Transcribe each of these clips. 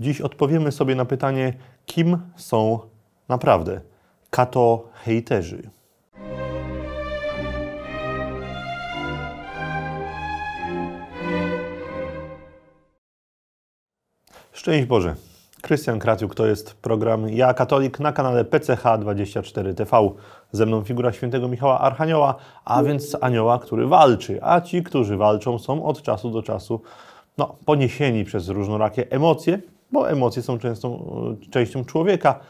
Dziś odpowiemy sobie na pytanie, kim są naprawdę kato hejterzy. Szczęść Boże. Krystian Kraciuk to jest program Ja Katolik na kanale PCH24TV. Ze mną figura świętego Michała Archanioła, a więc anioła, który walczy. A ci, którzy walczą, są od czasu do czasu no, poniesieni przez różnorakie emocje, bo emocje są często e, częścią człowieka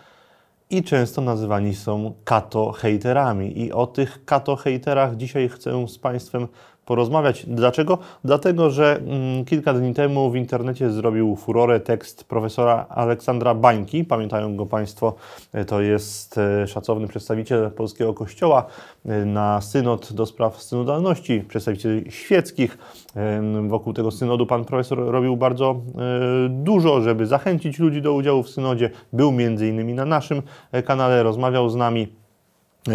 i często nazywani są kato-hejterami. I o tych kato-hejterach dzisiaj chcę z Państwem porozmawiać. Dlaczego? Dlatego, że mm, kilka dni temu w internecie zrobił furorę tekst profesora Aleksandra Bańki. Pamiętają go Państwo, e, to jest e, szacowny przedstawiciel polskiego kościoła e, na synod do spraw synodalności, przedstawiciel świeckich. Wokół tego synodu pan profesor robił bardzo dużo, żeby zachęcić ludzi do udziału w synodzie. Był między innymi na naszym kanale, rozmawiał z nami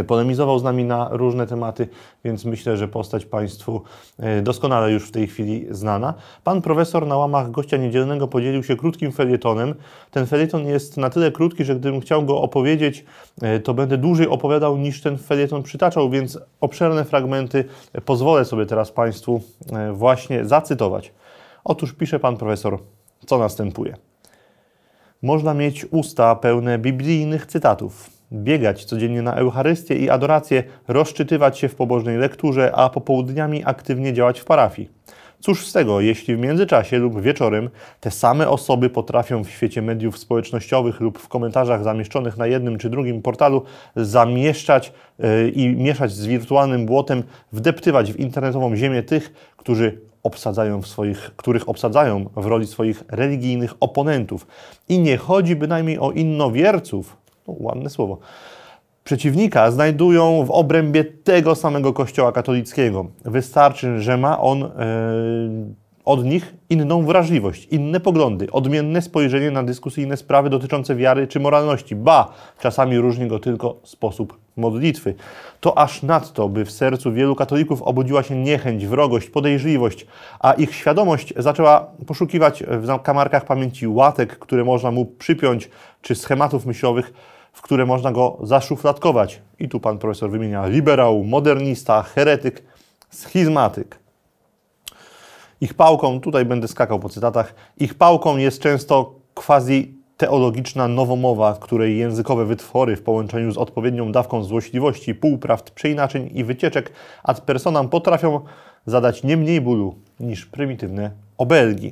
polemizował z nami na różne tematy, więc myślę, że postać Państwu e, doskonale już w tej chwili znana. Pan profesor na łamach gościa niedzielnego podzielił się krótkim felietonem. Ten felieton jest na tyle krótki, że gdybym chciał go opowiedzieć, e, to będę dłużej opowiadał niż ten felieton przytaczał, więc obszerne fragmenty pozwolę sobie teraz Państwu e, właśnie zacytować. Otóż pisze pan profesor, co następuje. Można mieć usta pełne biblijnych cytatów biegać codziennie na Eucharystię i adorację, rozczytywać się w pobożnej lekturze, a popołudniami aktywnie działać w parafii. Cóż z tego, jeśli w międzyczasie lub wieczorem te same osoby potrafią w świecie mediów społecznościowych lub w komentarzach zamieszczonych na jednym czy drugim portalu zamieszczać e, i mieszać z wirtualnym błotem, wdeptywać w internetową ziemię tych, którzy obsadzają w swoich, których obsadzają w roli swoich religijnych oponentów. I nie chodzi bynajmniej o innowierców, ładne słowo. Przeciwnika znajdują w obrębie tego samego kościoła katolickiego. Wystarczy, że ma on e, od nich inną wrażliwość, inne poglądy, odmienne spojrzenie na dyskusyjne sprawy dotyczące wiary czy moralności. Ba, czasami różni go tylko sposób modlitwy. To aż nadto, by w sercu wielu katolików obudziła się niechęć, wrogość, podejrzliwość, a ich świadomość zaczęła poszukiwać w kamarkach pamięci łatek, które można mu przypiąć, czy schematów myślowych, w które można go zaszufladkować. I tu pan profesor wymienia liberał, modernista, heretyk, schizmatyk. Ich pałką, tutaj będę skakał po cytatach, ich pałką jest często quasi teologiczna nowomowa, której językowe wytwory w połączeniu z odpowiednią dawką złośliwości, półprawd, przeinaczeń i wycieczek ad personam potrafią zadać nie mniej bólu niż prymitywne obelgi.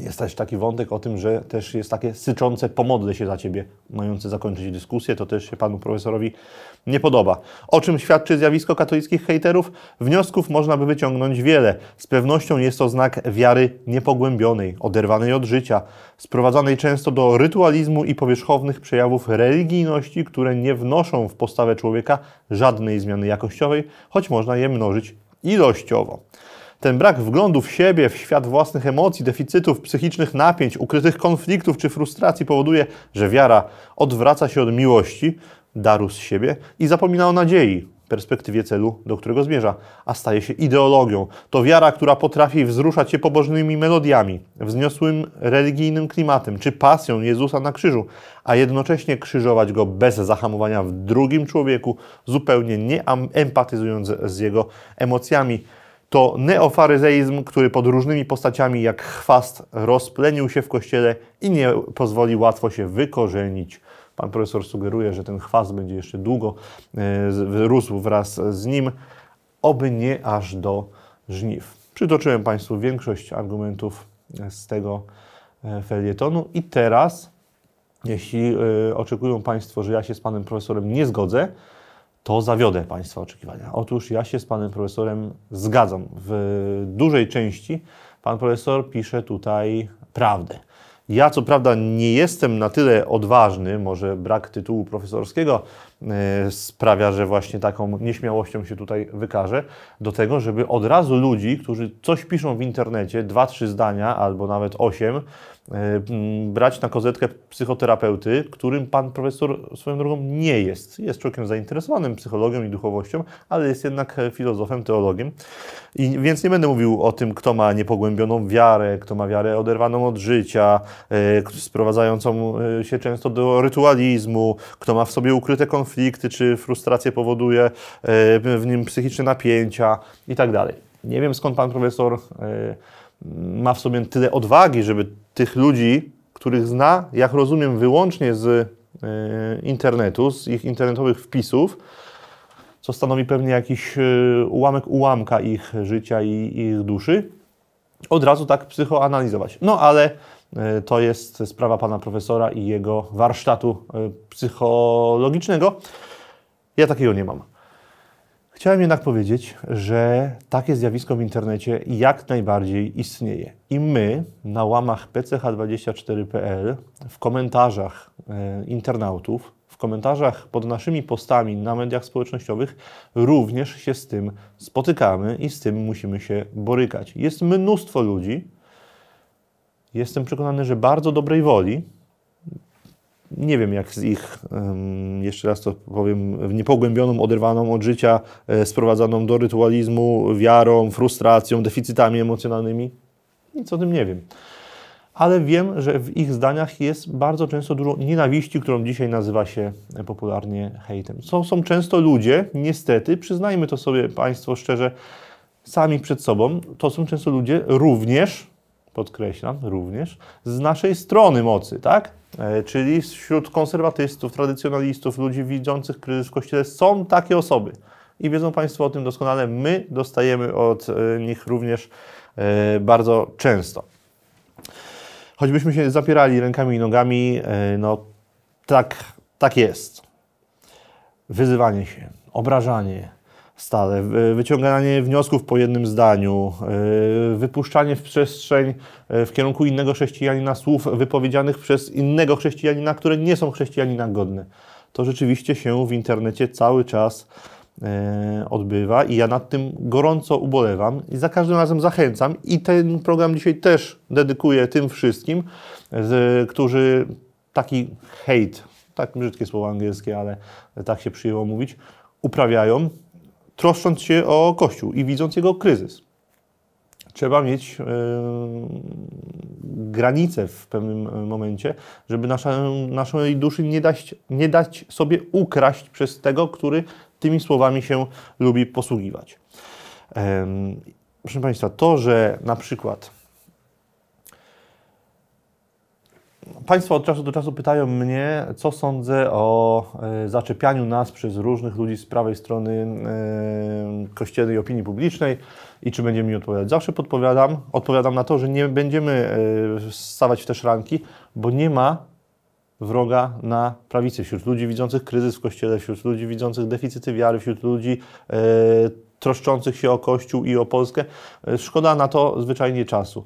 Jest też taki wątek o tym, że też jest takie syczące pomodle się za ciebie, mające zakończyć dyskusję. To też się panu profesorowi nie podoba. O czym świadczy zjawisko katolickich hejterów? Wniosków można by wyciągnąć wiele. Z pewnością jest to znak wiary niepogłębionej, oderwanej od życia, sprowadzanej często do rytualizmu i powierzchownych przejawów religijności, które nie wnoszą w postawę człowieka żadnej zmiany jakościowej, choć można je mnożyć ilościowo. Ten brak wglądu w siebie, w świat własnych emocji, deficytów, psychicznych napięć, ukrytych konfliktów czy frustracji powoduje, że wiara odwraca się od miłości, daru z siebie i zapomina o nadziei, perspektywie celu, do którego zmierza, a staje się ideologią. To wiara, która potrafi wzruszać się pobożnymi melodiami, wzniosłym religijnym klimatem czy pasją Jezusa na krzyżu, a jednocześnie krzyżować go bez zahamowania w drugim człowieku, zupełnie nie empatyzując z jego emocjami to neofaryzeizm, który pod różnymi postaciami jak chwast rozplenił się w kościele i nie pozwoli łatwo się wykorzenić. Pan profesor sugeruje, że ten chwast będzie jeszcze długo e, rósł wraz z nim, oby nie aż do żniw. Przytoczyłem Państwu większość argumentów e, z tego e, felietonu i teraz, jeśli oczekują Państwo, że ja się z Panem Profesorem nie zgodzę, to zawiodę Państwa oczekiwania. Otóż ja się z Panem Profesorem zgadzam. W dużej części Pan Profesor pisze tutaj prawdę. Ja co prawda nie jestem na tyle odważny, może brak tytułu profesorskiego Y, sprawia, że właśnie taką nieśmiałością się tutaj wykaże, do tego, żeby od razu ludzi, którzy coś piszą w internecie, dwa, trzy zdania albo nawet osiem, y, brać na kozetkę psychoterapeuty, którym pan profesor swoją drogą nie jest. Jest człowiekiem zainteresowanym psychologią i duchowością, ale jest jednak e, filozofem, teologiem. I więc nie będę mówił o tym, kto ma niepogłębioną wiarę, kto ma wiarę oderwaną od życia, e, sprowadzającą e, się często do rytualizmu, kto ma w sobie ukryte konflikty, konflikty czy frustrację powoduje, e, w nim psychiczne napięcia i tak dalej. Nie wiem skąd pan profesor e, ma w sobie tyle odwagi, żeby tych ludzi, których zna, jak rozumiem, wyłącznie z e, internetu, z ich internetowych wpisów, co stanowi pewnie jakiś ułamek ułamka ich życia i ich duszy, od razu tak psychoanalizować. No ale e, to jest sprawa pana profesora i jego warsztatu e, psychologicznego. Ja takiego nie mam. Chciałem jednak powiedzieć, że takie zjawisko w internecie jak najbardziej istnieje. I my na łamach pch24.pl w komentarzach e, internautów komentarzach pod naszymi postami na mediach społecznościowych również się z tym spotykamy i z tym musimy się borykać. Jest mnóstwo ludzi, jestem przekonany, że bardzo dobrej woli. Nie wiem, jak z ich, jeszcze raz to powiem, w niepogłębioną, oderwaną od życia, e, sprowadzaną do rytualizmu, wiarą, frustracją, deficytami emocjonalnymi. Nic o tym nie wiem ale wiem, że w ich zdaniach jest bardzo często dużo nienawiści, którą dzisiaj nazywa się popularnie hejtem. Są, są często ludzie, niestety, przyznajmy to sobie Państwo szczerze, sami przed sobą, to są często ludzie również, podkreślam, również z naszej strony mocy, tak? E, czyli wśród konserwatystów, tradycjonalistów, ludzi widzących kryzys w kościele są takie osoby. I wiedzą Państwo o tym doskonale. My dostajemy od e, nich również e, bardzo często choćbyśmy się zapierali rękami i nogami, e, no tak, tak jest. Wyzywanie się, obrażanie stale, wyciąganie wniosków po jednym zdaniu, e, wypuszczanie w przestrzeń e, w kierunku innego chrześcijanina słów wypowiedzianych przez innego chrześcijanina, które nie są chrześcijanina godne. To rzeczywiście się w internecie cały czas E, odbywa i ja nad tym gorąco ubolewam i za każdym razem zachęcam i ten program dzisiaj też dedykuję tym wszystkim, którzy taki hejt, tak brzydkie słowo angielskie, ale tak się przyjęło mówić, uprawiają, troszcząc się o Kościół i widząc jego kryzys. Trzeba mieć yy, w pewnym momencie, żeby nasza, naszej duszy nie dać, nie dać sobie ukraść przez tego, który tymi słowami się lubi posługiwać. Proszę Państwa, to, że na przykład Państwo od czasu do czasu pytają mnie, co sądzę o e, zaczepianiu nas przez różnych ludzi z prawej strony kościelnej opinii publicznej i czy będziemy mi odpowiadać. Zawsze podpowiadam, odpowiadam na to, że nie będziemy e, stawać w te szranki, bo nie ma wroga na prawicy, wśród ludzi widzących kryzys w kościele, wśród ludzi widzących deficyty wiary, wśród ludzi e, troszczących się o Kościół i o Polskę. E, szkoda na to zwyczajnie czasu.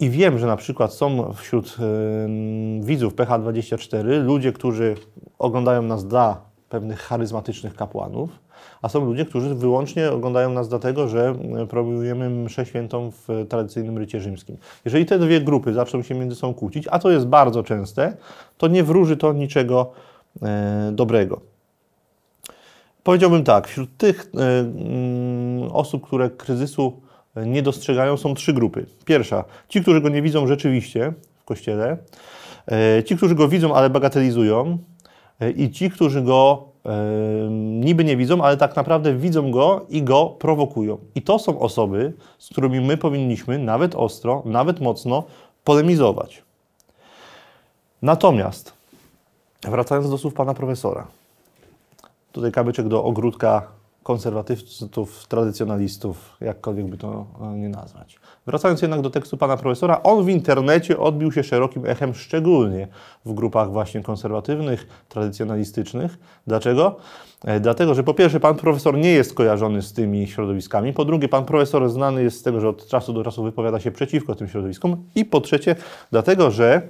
I wiem, że na przykład są wśród e, widzów PH24 ludzie, którzy oglądają nas dla pewnych charyzmatycznych kapłanów, a są ludzie, którzy wyłącznie oglądają nas dlatego, że promujemy mszę świętą w tradycyjnym rycie rzymskim. Jeżeli te dwie grupy zaczną się między sobą kłócić, a to jest bardzo częste, to nie wróży to niczego e, dobrego. Powiedziałbym tak, wśród tych e, m, mm, osób, które kryzysu e, nie dostrzegają, są trzy grupy. Pierwsza, ci, którzy go nie widzą rzeczywiście w kościele, e, ci, którzy go widzą, ale bagatelizują, e, i ci, którzy go niby nie widzą, ale tak naprawdę widzą go i go prowokują. I to są osoby, z którymi my powinniśmy nawet ostro, nawet mocno polemizować. Natomiast, wracając do słów pana profesora, tutaj kabyczek do ogródka konserwatystów, tradycjonalistów, jakkolwiek by to e, nie nazwać. Wracając jednak do tekstu pana profesora, on w internecie odbił się szerokim echem, szczególnie w grupach właśnie konserwatywnych, tradycjonalistycznych. Dlaczego? E, dlatego, że po pierwsze pan profesor nie jest kojarzony z tymi środowiskami, po drugie pan profesor znany jest z tego, że od czasu do czasu wypowiada się przeciwko tym środowiskom i po trzecie dlatego, że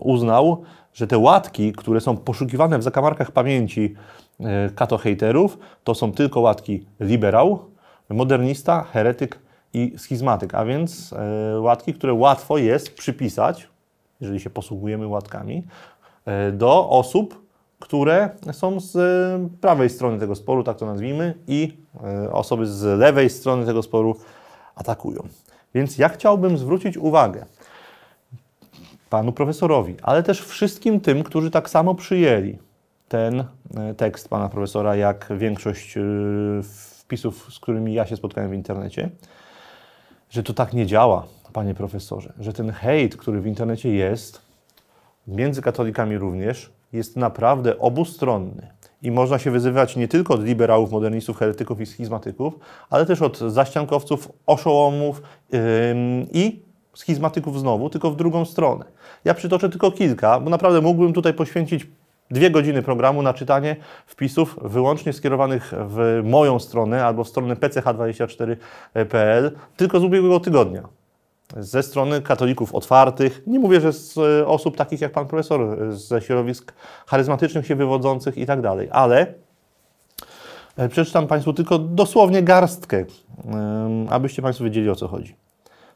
uznał, że te łatki, które są poszukiwane w zakamarkach pamięci e, katohejterów, to są tylko łatki liberał, modernista, heretyk i schizmatyk, a więc e, łatki, które łatwo jest przypisać, jeżeli się posługujemy łatkami, e, do osób, które są z prawej strony tego sporu, tak to nazwijmy, i osoby z lewej strony tego sporu atakują. Więc ja chciałbym zwrócić uwagę, panu profesorowi, ale też wszystkim tym, którzy tak samo przyjęli ten e, tekst pana profesora, jak większość e, wpisów, z którymi ja się spotkałem w internecie, że to tak nie działa, panie profesorze, że ten hejt, który w internecie jest, między katolikami również, jest naprawdę obustronny. I można się wyzywać nie tylko od liberałów, modernistów, heretyków i schizmatyków, ale też od zaściankowców, oszołomów yy, i schizmatyków znowu, tylko w drugą stronę. Ja przytoczę tylko kilka, bo naprawdę mógłbym tutaj poświęcić dwie godziny programu na czytanie wpisów wyłącznie skierowanych w moją stronę albo w stronę pch24.pl tylko z ubiegłego tygodnia. Ze strony katolików otwartych, nie mówię, że z e, osób takich jak pan profesor, e, ze środowisk charyzmatycznych się wywodzących i tak dalej, ale e, przeczytam Państwu tylko dosłownie garstkę, abyście Państwo wiedzieli o co chodzi.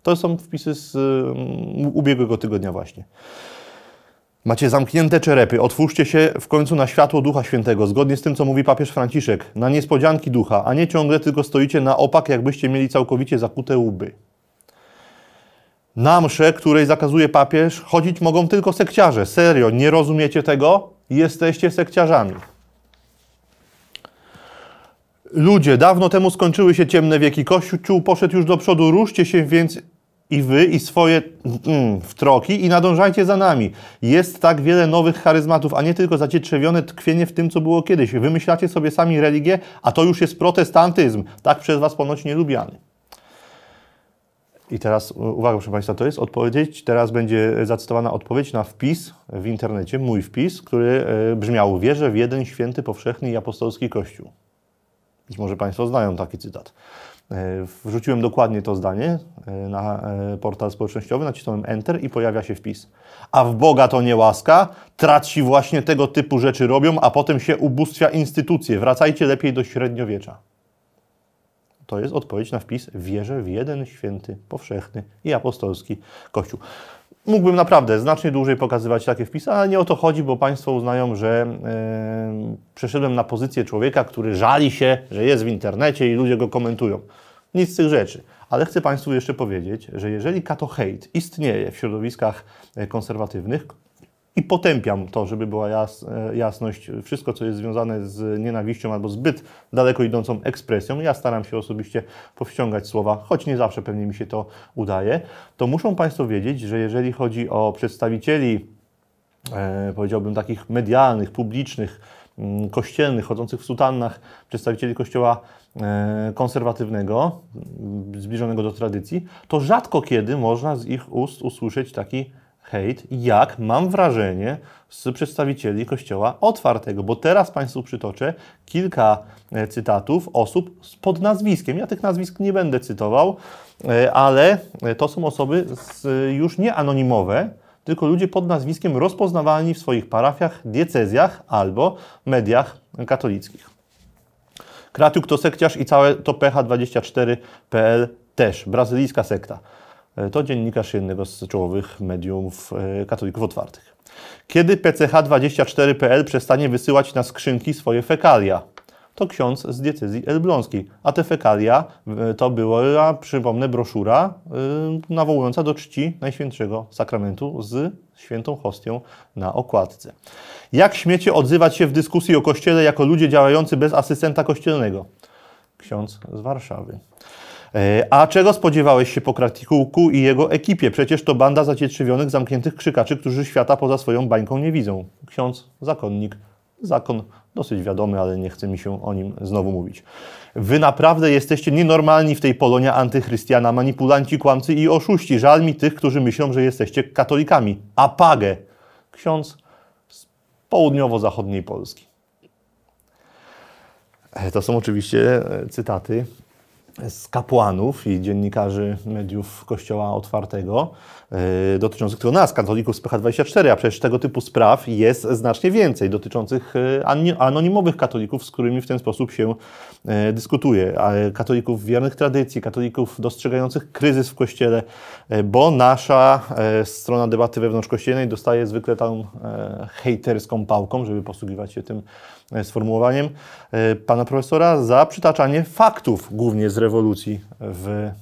To są wpisy z mm, ubiegłego tygodnia właśnie. Macie zamknięte czerepy, otwórzcie się w końcu na światło Ducha Świętego, zgodnie z tym, co mówi papież Franciszek, na niespodzianki Ducha, a nie ciągle tylko stoicie na opak, jakbyście mieli całkowicie zakute łby. Na mszę, której zakazuje papież, chodzić mogą tylko sekciarze. Serio, nie rozumiecie tego? Jesteście sekciarzami. Ludzie, dawno temu skończyły się ciemne wieki. Kościół poszedł już do przodu. Ruszcie się więc i wy, i swoje mm, wtroki, i nadążajcie za nami. Jest tak wiele nowych charyzmatów, a nie tylko zacietrzewione tkwienie w tym, co było kiedyś. Wymyślacie sobie sami religię, a to już jest protestantyzm, tak przez was ponoć nie lubiany. I teraz, uwaga proszę Państwa, to jest odpowiedź, teraz będzie zacytowana odpowiedź na wpis w internecie, mój wpis, który e, brzmiał Wierzę w jeden święty, powszechny i apostolski Kościół. Być może Państwo znają taki cytat. E, wrzuciłem dokładnie to zdanie e, na e, portal społecznościowy, nacisnąłem Enter i pojawia się wpis. A w Boga to nie łaska, traci właśnie tego typu rzeczy robią, a potem się ubóstwia instytucje. Wracajcie lepiej do średniowiecza. To jest odpowiedź na wpis Wierzę w jeden święty, powszechny i apostolski Kościół. Mógłbym naprawdę znacznie dłużej pokazywać takie wpisy, ale nie o to chodzi, bo Państwo uznają, że yy, przeszedłem na pozycję człowieka, który żali się, że jest w internecie i ludzie go komentują. Nic z tych rzeczy. Ale chcę Państwu jeszcze powiedzieć, że jeżeli kato hate istnieje w środowiskach e, konserwatywnych, i potępiam to, żeby była jas, e, jasność. Wszystko, co jest związane z nienawiścią albo zbyt daleko idącą ekspresją, ja staram się osobiście powściągać słowa, choć nie zawsze pewnie mi się to udaje, to muszą Państwo wiedzieć, że jeżeli chodzi o przedstawicieli, e, powiedziałbym, takich medialnych, publicznych, m, mm, kościelnych, chodzących w sutannach, przedstawicieli kościoła e, konserwatywnego, mm, zbliżonego do tradycji, to rzadko kiedy można z ich ust usłyszeć taki hejt, jak mam wrażenie, z przedstawicieli Kościoła Otwartego, bo teraz Państwu przytoczę kilka e, cytatów osób pod nazwiskiem. Ja tych nazwisk nie będę cytował, e, ale e, to są osoby już nie anonimowe, tylko ludzie pod nazwiskiem rozpoznawalni w swoich parafiach, diecezjach albo mediach katolickich. Kratiuk to sekciarz i całe to PH24.pl też, brazylijska sekta. E, to dziennikarz jednego z czołowych mediów e, katolików otwartych. Kiedy PCH24.pl przestanie wysyłać na skrzynki swoje fekalia? To ksiądz z diecezji elbląskiej. A te fekalia e, to była, przypomnę, broszura nawołująca do czci Najświętszego Sakramentu z świętą hostią na okładce. Jak śmiecie odzywać się w dyskusji o Kościele jako ludzie działający bez asystenta kościelnego? Ksiądz z Warszawy. E, a czego spodziewałeś się po Kratikułku i jego ekipie? Przecież to banda zacietrzywionych, zamkniętych krzykaczy, którzy świata poza swoją bańką nie widzą. Ksiądz, zakonnik, zakon dosyć wiadomy, ale nie chce mi się o nim znowu mówić. Wy naprawdę jesteście nienormalni w tej Polonia antychrystiana, manipulanci, kłamcy i oszuści. Żal mi tych, którzy myślą, że jesteście katolikami. Apagę! Ksiądz z południowo-zachodniej Polski. E, to są oczywiście e, cytaty z kapłanów i dziennikarzy mediów Kościoła Otwartego y, dotyczących tylko nas, katolików z PH24, a przecież tego typu spraw jest znacznie więcej, dotyczących y, anonimowych katolików, z którymi w ten sposób się y, dyskutuje, katolików wiernych tradycji, katolików dostrzegających kryzys w Kościele, bo nasza strona debaty wewnątrzkościelnej dostaje zwykle tą hejterską pałką, żeby posługiwać się tym sformułowaniem, pana profesora za przytaczanie faktów, głównie z rewolucji w e,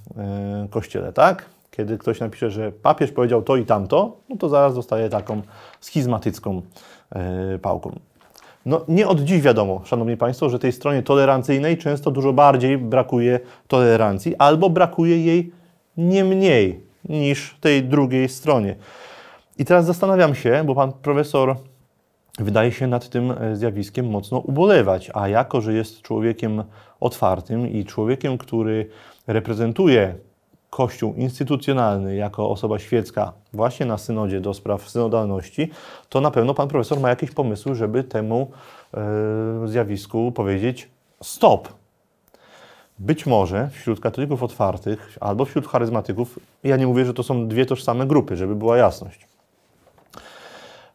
kościele, tak? Kiedy ktoś napisze, że papież powiedział to i tamto, no to zaraz dostaje taką schizmatycką e, pałką. No, nie od dziś wiadomo, szanowni państwo, że tej stronie tolerancyjnej często dużo bardziej brakuje tolerancji, albo brakuje jej nie mniej niż tej drugiej stronie. I teraz zastanawiam się, bo pan profesor wydaje się nad tym e, zjawiskiem mocno ubolewać, a jako, że jest człowiekiem otwartym i człowiekiem, który reprezentuje Kościół instytucjonalny jako osoba świecka właśnie na synodzie do spraw synodalności, to na pewno pan profesor ma jakieś pomysły, żeby temu e, zjawisku powiedzieć stop. Być może wśród katolików otwartych albo wśród charyzmatyków, ja nie mówię, że to są dwie tożsame grupy, żeby była jasność.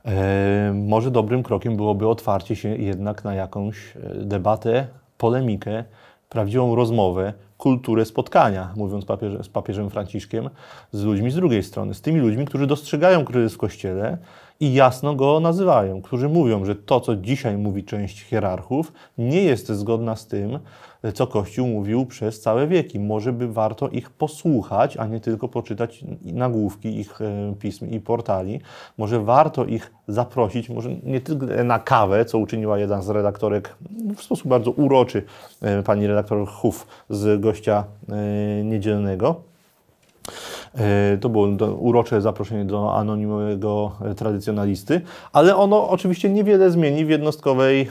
E, może dobrym krokiem byłoby otwarcie się jednak na jakąś e, debatę, polemikę, prawdziwą rozmowę, kulturę spotkania, mówiąc papieże, z papieżem Franciszkiem, z ludźmi z drugiej strony, z tymi ludźmi, którzy dostrzegają kryzys w Kościele, i jasno go nazywają, którzy mówią, że to, co dzisiaj mówi część hierarchów, nie jest zgodna z tym, co Kościół mówił przez całe wieki. Może by warto ich posłuchać, a nie tylko poczytać nagłówki ich e, pism i portali. Może warto ich zaprosić, może nie tylko na kawę, co uczyniła jedna z redaktorek no, w sposób bardzo uroczy, e, pani redaktor Huf z gościa e, niedzielnego E, to było urocze zaproszenie do anonimowego e, tradycjonalisty, ale ono oczywiście niewiele zmieni w jednostkowej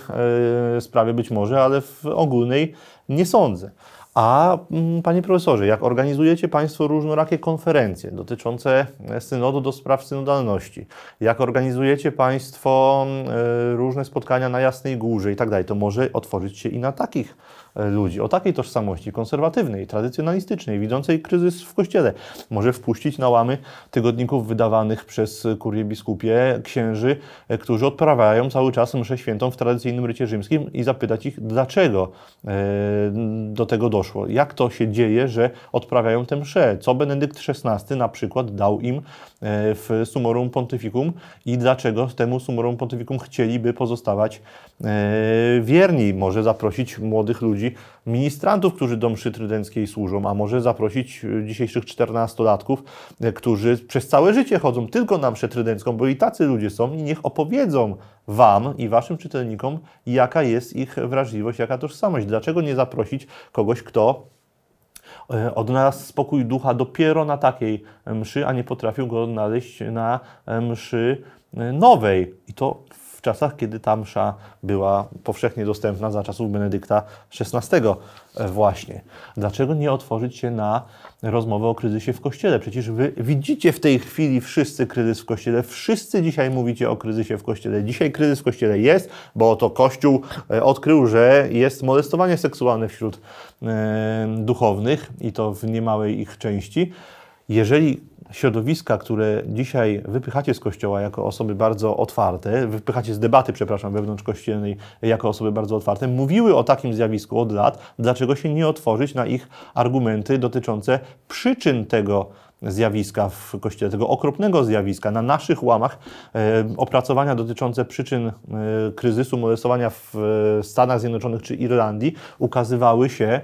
e, sprawie być może, ale w ogólnej nie sądzę. A mm, panie profesorze, jak organizujecie Państwo różnorakie konferencje dotyczące synodu do spraw synodalności, jak organizujecie Państwo mm, różne spotkania na Jasnej Górze i tak dalej, to może otworzyć się i na takich E, ludzi, o takiej tożsamości konserwatywnej, tradycjonalistycznej, widzącej kryzys w Kościele, może wpuścić na łamy tygodników wydawanych przez kurie biskupie księży, e, którzy odprawiają cały czas mszę świętą w tradycyjnym rycie rzymskim i zapytać ich, dlaczego e, do tego doszło, jak to się dzieje, że odprawiają tę mszę, co Benedykt XVI na przykład dał im w Sumorum Pontificum i dlaczego temu Sumorum Pontificum chcieliby pozostawać wierni, może zaprosić młodych ludzi, ludzi, ministrantów, którzy do mszy trydenckiej służą, a może zaprosić e, dzisiejszych czternastolatków, e, którzy przez całe życie chodzą tylko na mszę trydencką, bo i tacy ludzie są i niech opowiedzą Wam i Waszym czytelnikom, jaka jest ich wrażliwość, jaka tożsamość. Dlaczego nie zaprosić kogoś, kto e, od nas spokój ducha dopiero na takiej mszy, a nie potrafił go odnaleźć na mszy nowej. I to czasach, kiedy ta msza była powszechnie dostępna za czasów Benedykta XVI e, właśnie. Dlaczego nie otworzyć się na rozmowę o kryzysie w Kościele? Przecież wy widzicie w tej chwili wszyscy kryzys w Kościele, wszyscy dzisiaj mówicie o kryzysie w Kościele. Dzisiaj kryzys w Kościele jest, bo to Kościół e, odkrył, że jest molestowanie seksualne wśród e, duchownych i to w niemałej ich części. Jeżeli środowiska, które dzisiaj wypychacie z kościoła jako osoby bardzo otwarte, wypychacie z debaty, przepraszam, wewnątrzkościelnej jako osoby bardzo otwarte, mówiły o takim zjawisku od lat, dlaczego się nie otworzyć na ich argumenty dotyczące przyczyn tego zjawiska w kościele, tego okropnego zjawiska. Na naszych łamach e, opracowania dotyczące przyczyn e, kryzysu molestowania w e, Stanach Zjednoczonych czy Irlandii ukazywały się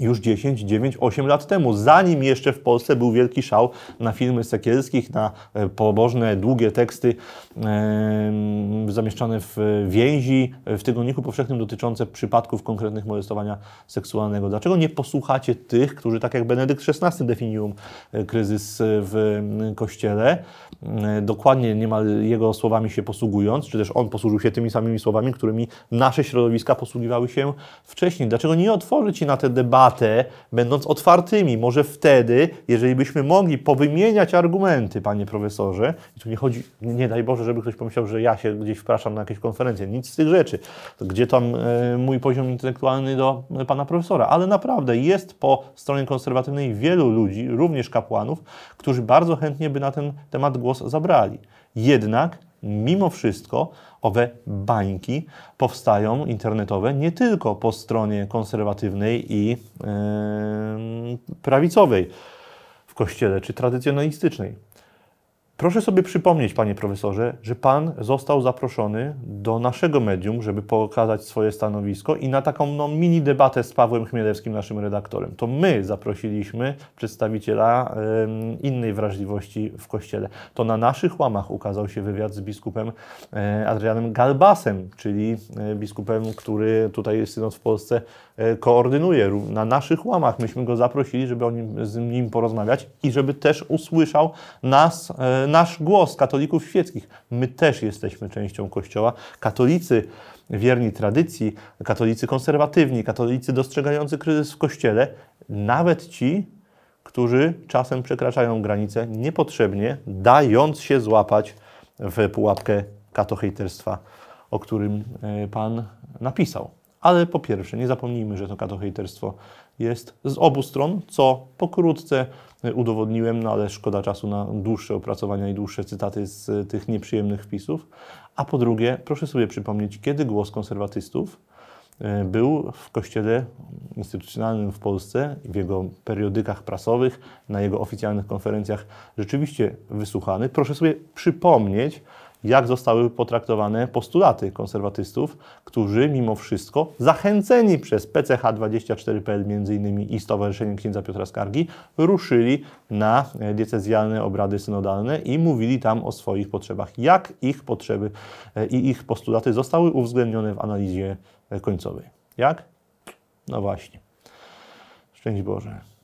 już 10, 9, 8 lat temu, zanim jeszcze w Polsce był wielki szał na filmy Sekielskich, na e, pobożne, długie teksty yy, zamieszczane w więzi, e, w tygodniku powszechnym dotyczące przypadków konkretnych molestowania seksualnego. Dlaczego nie posłuchacie tych, którzy tak jak Benedykt XVI definiują e, kryzys w Kościele, yy, dokładnie niemal jego słowami się posługując, czy też on posłużył się tymi samymi słowami, którymi nasze środowiska posługiwały się wcześniej. Dlaczego nie otworzyć się na te debaty, debatę, będąc otwartymi. Może wtedy, jeżeli byśmy mogli powymieniać argumenty, panie profesorze, i tu nie chodzi, nie daj Boże, żeby ktoś pomyślał, że ja się gdzieś wpraszam na jakieś konferencje, nic z tych rzeczy. To gdzie tam e, mój poziom intelektualny do e, pana profesora? Ale naprawdę jest po stronie konserwatywnej wielu ludzi, również kapłanów, którzy bardzo chętnie by na ten temat głos zabrali. Jednak Mimo wszystko owe bańki powstają internetowe nie tylko po stronie konserwatywnej i yy, prawicowej w kościele czy tradycjonalistycznej. Proszę sobie przypomnieć, panie profesorze, że pan został zaproszony do naszego medium, żeby pokazać swoje stanowisko i na taką no, mini debatę z Pawłem Chmielewskim, naszym redaktorem. To my zaprosiliśmy przedstawiciela y, innej wrażliwości w kościele. To na naszych łamach ukazał się wywiad z biskupem y, Adrianem Galbasem, czyli y, biskupem, który tutaj synod w Polsce e, koordynuje. Na naszych łamach myśmy go zaprosili, żeby o nim, z nim porozmawiać i żeby też usłyszał nas nasz głos, katolików świeckich. My też jesteśmy częścią Kościoła. Katolicy wierni tradycji, katolicy konserwatywni, katolicy dostrzegający kryzys w Kościele, nawet ci, którzy czasem przekraczają granice niepotrzebnie, dając się złapać w pułapkę katohejterstwa, o którym e, Pan napisał. Ale po pierwsze, nie zapomnijmy, że to katohejterstwo jest z obu stron, co pokrótce Y, udowodniłem, no ale szkoda czasu na dłuższe opracowania i dłuższe cytaty z y, tych nieprzyjemnych wpisów. A po drugie, proszę sobie przypomnieć, kiedy głos konserwatystów y, był w kościele instytucjonalnym w Polsce, w jego periodykach prasowych, na jego oficjalnych konferencjach rzeczywiście wysłuchany. Proszę sobie przypomnieć, jak zostały potraktowane postulaty konserwatystów, którzy mimo wszystko, zachęceni przez PCH24PL między innymi i Stowarzyszenie Księdza Piotra Skargi, ruszyli na e, diecezjalne obrady synodalne i mówili tam o swoich potrzebach, jak ich potrzeby e, i ich postulaty zostały uwzględnione w analizie e, końcowej. Jak? No właśnie. Szczęść Boże.